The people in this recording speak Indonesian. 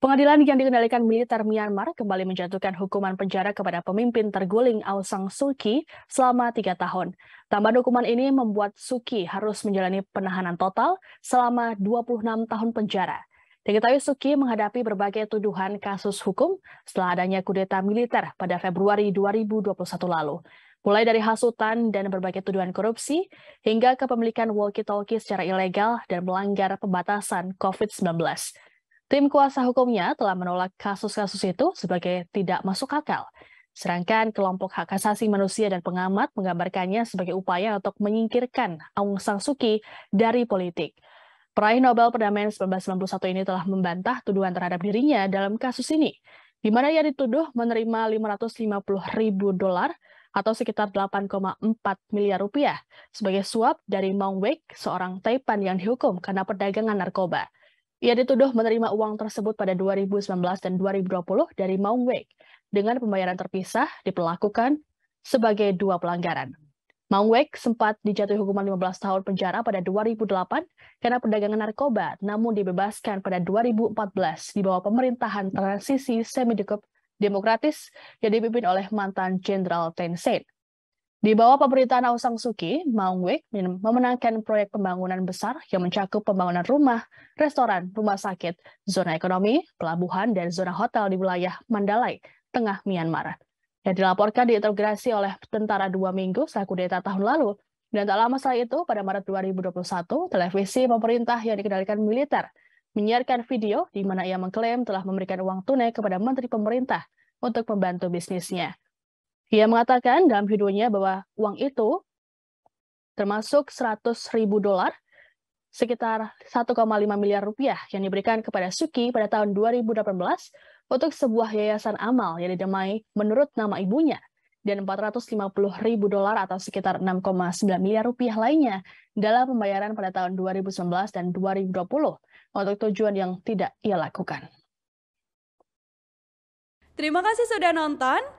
Pengadilan yang dikendalikan militer Myanmar kembali menjatuhkan hukuman penjara kepada pemimpin terguling Aung San Suu Kyi selama tiga tahun. Tambahan hukuman ini membuat Suu Kyi harus menjalani penahanan total selama 26 tahun penjara. Diketahui Suu Kyi menghadapi berbagai tuduhan kasus hukum setelah adanya kudeta militer pada Februari 2021 lalu. Mulai dari hasutan dan berbagai tuduhan korupsi, hingga kepemilikan walkie-talkie secara ilegal dan melanggar pembatasan COVID-19. Tim kuasa hukumnya telah menolak kasus-kasus itu sebagai tidak masuk akal. Sedangkan kelompok hak asasi manusia dan pengamat menggambarkannya sebagai upaya untuk menyingkirkan Aung San Suu Kyi dari politik. Peraih Nobel Perdamaian 1991 ini telah membantah tuduhan terhadap dirinya dalam kasus ini, di mana ia dituduh menerima 550 ribu dolar atau sekitar 8,4 miliar rupiah sebagai suap dari Maung Wek, seorang Taipan yang dihukum karena perdagangan narkoba. Ia dituduh menerima uang tersebut pada 2019 dan 2020 dari Maung Wei dengan pembayaran terpisah diperlakukan sebagai dua pelanggaran. Maung Wek sempat dijatuhi hukuman 15 tahun penjara pada 2008 karena perdagangan narkoba, namun dibebaskan pada 2014 di bawah pemerintahan transisi semi demokratis yang dipimpin oleh mantan Jenderal Tencent. Di bawah pemerintahan Aung San Suu Kyi, Maung Maungwe memenangkan proyek pembangunan besar yang mencakup pembangunan rumah, restoran, rumah sakit, zona ekonomi, pelabuhan, dan zona hotel di wilayah Mandalay, tengah Myanmar. Yang dilaporkan diintegrasi oleh tentara dua minggu setelah kudeta tahun lalu, dan tak lama setelah itu, pada Maret 2021, televisi pemerintah yang dikendalikan militer menyiarkan video di mana ia mengklaim telah memberikan uang tunai kepada menteri pemerintah untuk membantu bisnisnya. Ia mengatakan dalam videonya bahwa uang itu termasuk 100 ribu dolar, sekitar 1,5 miliar rupiah yang diberikan kepada Suki pada tahun 2018 untuk sebuah yayasan amal yang didamai menurut nama ibunya, dan 450 ribu dolar atau sekitar 6,9 miliar rupiah lainnya dalam pembayaran pada tahun 2019 dan 2020 untuk tujuan yang tidak ia lakukan. Terima kasih sudah nonton.